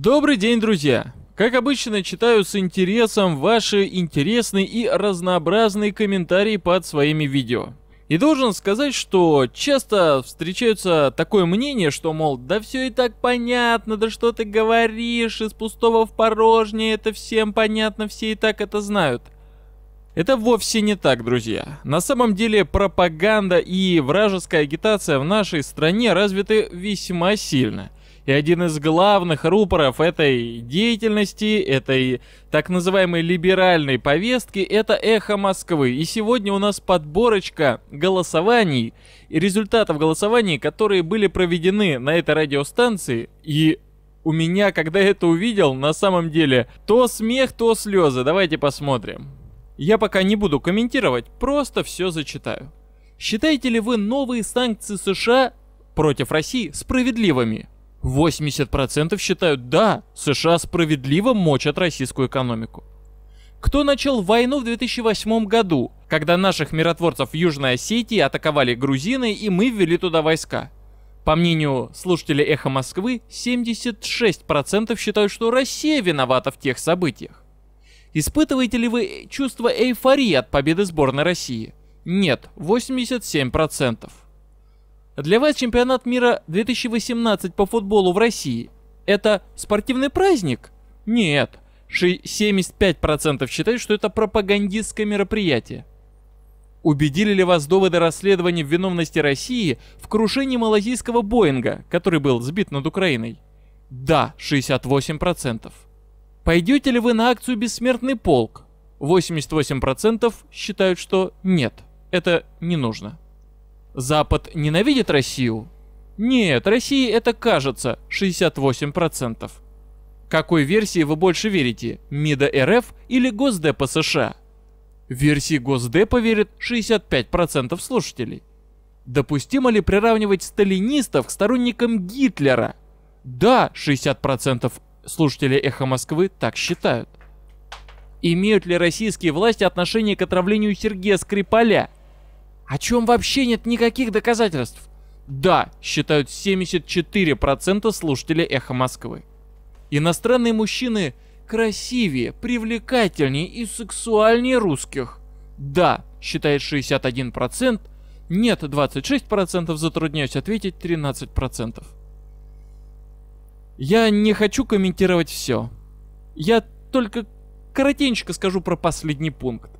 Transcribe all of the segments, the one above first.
Добрый день, друзья! Как обычно, читаю с интересом ваши интересные и разнообразные комментарии под своими видео. И должен сказать, что часто встречаются такое мнение, что, мол, да все и так понятно, да что ты говоришь, из пустого в порожнее, это всем понятно, все и так это знают. Это вовсе не так, друзья. На самом деле пропаганда и вражеская агитация в нашей стране развиты весьма сильно – и один из главных рупоров этой деятельности, этой так называемой либеральной повестки, это «Эхо Москвы». И сегодня у нас подборочка голосований и результатов голосований, которые были проведены на этой радиостанции. И у меня, когда я это увидел, на самом деле, то смех, то слезы. Давайте посмотрим. Я пока не буду комментировать, просто все зачитаю. Считаете ли вы новые санкции США против России справедливыми? 80% считают, да, США справедливо мочат российскую экономику. Кто начал войну в 2008 году, когда наших миротворцев в Южной Осетии атаковали грузины и мы ввели туда войска? По мнению слушателей «Эхо Москвы», 76% считают, что Россия виновата в тех событиях. Испытываете ли вы чувство эйфории от победы сборной России? Нет, 87%. Для вас чемпионат мира 2018 по футболу в России – это спортивный праздник? Нет, 75% считают, что это пропагандистское мероприятие. Убедили ли вас доводы расследования в виновности России в крушении малазийского Боинга, который был сбит над Украиной? Да, 68%. Пойдете ли вы на акцию «Бессмертный полк»? 88% считают, что нет, это не нужно. Запад ненавидит Россию? Нет, России это кажется 68%. Какой версии вы больше верите, МИДа РФ или Госдепа США? Версии Госдепа верит 65% слушателей. Допустимо ли приравнивать сталинистов к сторонникам Гитлера? Да, 60% слушателей «Эхо Москвы» так считают. Имеют ли российские власти отношение к отравлению Сергея Скрипаля? о чем вообще нет никаких доказательств. Да, считают 74% слушателей «Эхо Москвы». Иностранные мужчины красивее, привлекательнее и сексуальнее русских. Да, считает 61%, нет 26%, затрудняюсь ответить 13%. Я не хочу комментировать все. Я только коротенько скажу про последний пункт.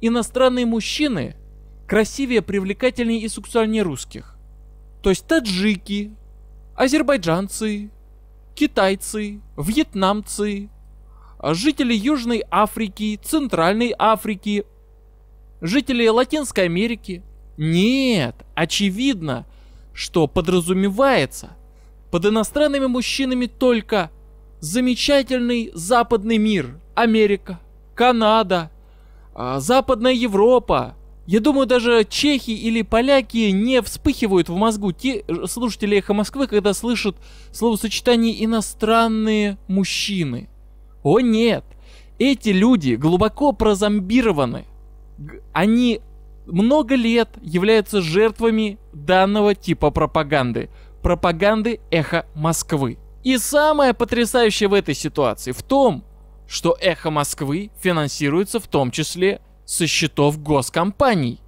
Иностранные мужчины красивее, привлекательнее и сексуальнее русских. То есть таджики, азербайджанцы, китайцы, вьетнамцы, жители Южной Африки, Центральной Африки, жители Латинской Америки. Нет, очевидно, что подразумевается под иностранными мужчинами только замечательный западный мир, Америка, Канада, а, Западная Европа, я думаю, даже чехи или поляки не вспыхивают в мозгу те слушатели «Эхо Москвы», когда слышат словосочетание «иностранные мужчины». О нет! Эти люди глубоко прозомбированы. Они много лет являются жертвами данного типа пропаганды. Пропаганды «Эхо Москвы». И самое потрясающее в этой ситуации в том, что «Эхо Москвы» финансируется в том числе со счетов госкомпаний.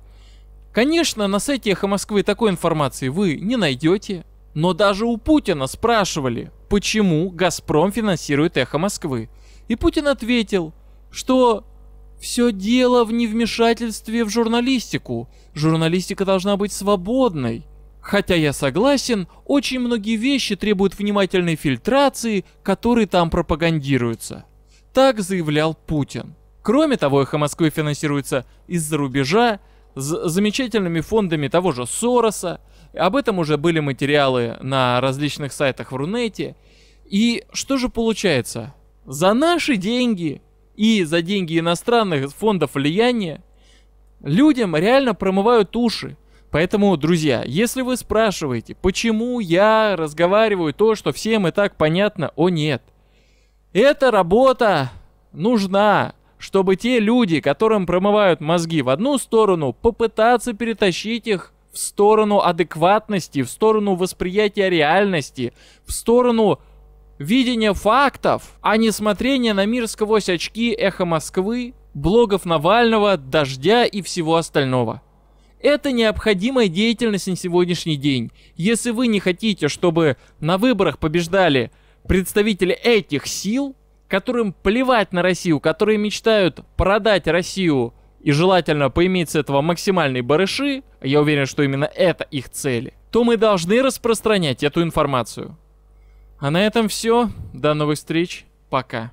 Конечно, на сайте «Эхо Москвы» такой информации вы не найдете, но даже у Путина спрашивали, почему «Газпром» финансирует «Эхо Москвы». И Путин ответил, что все дело в невмешательстве в журналистику. Журналистика должна быть свободной. Хотя я согласен, очень многие вещи требуют внимательной фильтрации, которые там пропагандируются. Так заявлял Путин. Кроме того, «Эхо Москвы» финансируется из-за рубежа, с замечательными фондами того же Сороса. Об этом уже были материалы на различных сайтах в Рунете. И что же получается? За наши деньги и за деньги иностранных фондов влияния людям реально промывают уши. Поэтому, друзья, если вы спрашиваете, почему я разговариваю то, что всем и так понятно, о нет. Эта работа нужна чтобы те люди, которым промывают мозги в одну сторону, попытаться перетащить их в сторону адекватности, в сторону восприятия реальности, в сторону видения фактов, а не смотрения на мир сквозь очки эхо Москвы, блогов Навального, дождя и всего остального. Это необходимая деятельность на сегодняшний день. Если вы не хотите, чтобы на выборах побеждали представители этих сил, которым плевать на Россию, которые мечтают продать Россию и желательно поиметь с этого максимальные барыши, я уверен, что именно это их цели, то мы должны распространять эту информацию. А на этом все. До новых встреч. Пока.